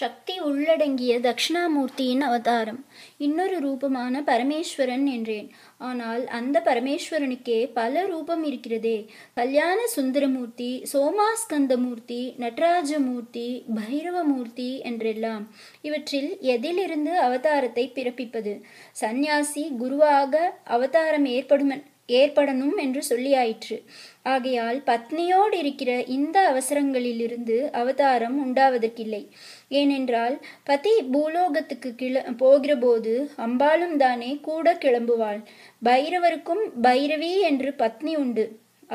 சக்தி உள்ளடங்கிய தக்ஷணாமூர்த்தியின் அவதாரம் இன்னொரு ரூபமான பரமேஸ்வரன் என்றேன் ஆனால் அந்த பரமேஸ்வரனுக்கே பல ரூபம் இருக்கிறதே கல்யாண சுந்தரமூர்த்தி சோமாஸ்கந்தமூர்த்தி நடராஜமூர்த்தி பைரவமூர்த்தி என்றெல்லாம் இவற்றில் எதிலிருந்து அவதாரத்தை பிறப்பிப்பது சந்நியாசி குருவாக அவதாரம் ஏற்படுமன் ஏற்படணும் என்று சொல்லியாயிற்று ஆகையால் பத்னியோடு இருக்கிற இந்த அவசரங்களிலிருந்து அவதாரம் உண்டாவதற்கில்லை ஏனென்றால் பதி பூலோகத்துக்கு கிள போகிறபோது அம்பாலும் தானே கூட கிளம்புவாள் பைரவருக்கும் பைரவி என்று பத்னி உண்டு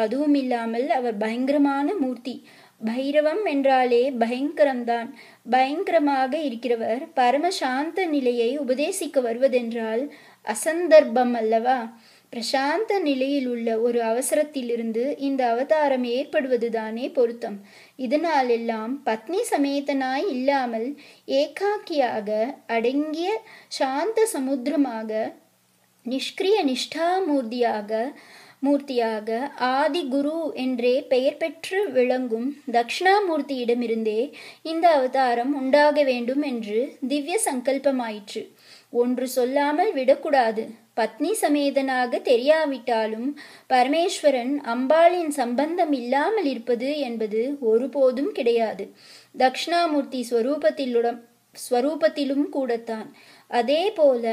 அதுவும் இல்லாமல் அவர் பயங்கரமான மூர்த்தி பைரவம் என்றாலே பயங்கரம்தான் பயங்கரமாக இருக்கிறவர் பரம சாந்த நிலையை உபதேசிக்க வருவதென்றால் அசந்தர்ப்பம் அல்லவா பிரசாந்த நிலையில் உள்ள ஒரு அவசரத்திலிருந்து இந்த அவதாரம் ஏற்படுவதுதானே பொருத்தம் இதனாலெல்லாம் பத்னி சமேதனாய் இல்லாமல் ஏகாக்கியாக அடங்கிய சாந்த சமுத்திரமாக நிஷ்கிரிய நிஷ்டாமூர்த்தியாக மூர்த்தியாக ஆதி குரு என்றே பெயர் பெற்று விளங்கும் தக்ஷணாமூர்த்தியிடமிருந்தே இந்த அவதாரம் உண்டாக வேண்டும் என்று திவ்ய சங்கல்பமாயிற்று ஒன்று சொல்லாமல் விடக்கூடாது பத்னி சமேதனாக தெரியாவிட்டாலும் பரமேஸ்வரன் அம்பாளின் சம்பந்தம் இல்லாமல் இருப்பது என்பது ஒருபோதும் கிடையாது தக்ஷணாமூர்த்தி ஸ்வரூபத்திலுடன் ஸ்வரூபத்திலும் கூடத்தான் அதே போல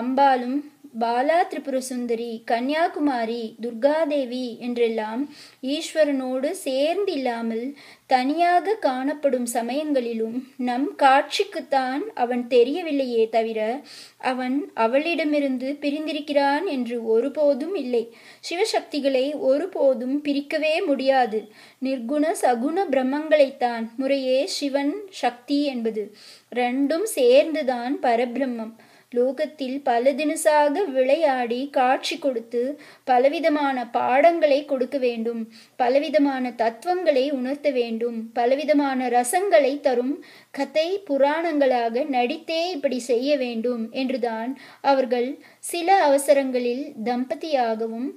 அம்பாலும் பாலா திரிபுர சுந்தரி கன்னியாகுமாரி துர்காதேவி என்றெல்லாம் ஈஸ்வரனோடு சேர்ந்து இல்லாமல் தனியாக காணப்படும் சமயங்களிலும் நம் காட்சிக்குத்தான் அவன் தெரியவில்லையே தவிர அவன் அவளிடமிருந்து பிரிந்திருக்கிறான் என்று ஒருபோதும் இல்லை சிவசக்திகளை ஒருபோதும் பிரிக்கவே முடியாது நிர்குண சகுண பிரம்மங்களைத்தான் முறையே சிவன் சக்தி என்பது ரெண்டும் சேர்ந்துதான் பரபிரம்மம் லோகத்தில் பல தினசாக விளையாடி காட்சி கொடுத்து பலவிதமான பாடங்களை கொடுக்க வேண்டும் பலவிதமான தத்துவங்களை உணர்த்த வேண்டும் பலவிதமான ரசங்களை தரும் கதை புராணங்களாக நடித்தே இப்படி செய்ய வேண்டும் என்றுதான் அவர்கள் சில அவசரங்களில் தம்பதியாகவும்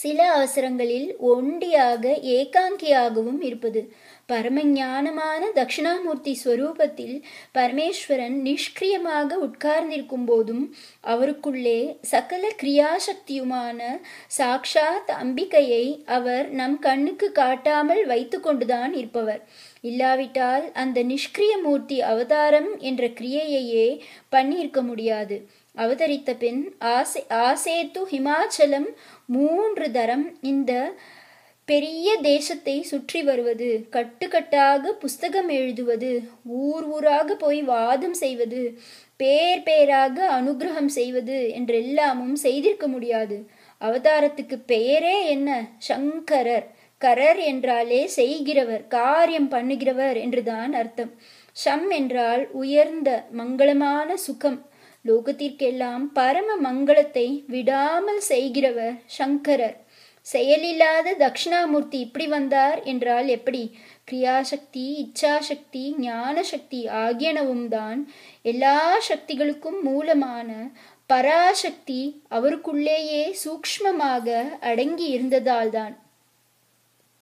சில அவசரங்களில் ஒண்டியாக ஏகாங்கியாகவும் இருப்பது பரமஞானமான தட்சிணாமூர்த்தி ஸ்வரூபத்தில் பரமேஸ்வரன் நிஷ்கிரியமாக உட்கார்ந்திருக்கும் போதும் அவருக்குள்ளே சகல கிரியாசக்தியுமான சாக்ஷாத் அம்பிகையை அவர் நம் கண்ணுக்கு காட்டாமல் வைத்து கொண்டுதான் இருப்பவர் இல்லாவிட்டால் அந்த நிஷ்கிரிய மூர்த்தி அவதாரம் என்ற கிரியையையே பண்ணியிருக்க முடியாது அவதரித்த பின் ஆசே ஆசேத்து ஹிமாச்சலம் மூன்று தரம் இந்த பெரிய தேசத்தை சுற்றி வருவது கட்டுக்கட்டாக புஸ்தகம் எழுதுவது ஊர் ஊராக போய் வாதம் செய்வது பேர் பேராக அனுகிரகம் செய்வது என்றெல்லாமும் செய்திருக்க முடியாது அவதாரத்துக்கு பெயரே என்ன சங்கரர் கரர் என்றாலே செய்கிறவர் காரியம் பண்ணுகிறவர் என்றுதான் அர்த்தம் ஷம் என்றால் உயர்ந்த மங்களமான சுகம் லோகத்திற்கெல்லாம் பரம மங்களத்தை விடாமல் செய்கிறவர் சங்கரர் செயலில்லாத தட்சிணாமூர்த்தி இப்படி வந்தார் என்றால் எப்படி கிரியாசக்தி இச்சாசக்தி ஞான சக்தி ஆகியனவும் தான் எல்லா சக்திகளுக்கும் மூலமான பராசக்தி அவருக்குள்ளேயே சூக்ஷ்மமாக அடங்கி இருந்ததால்தான்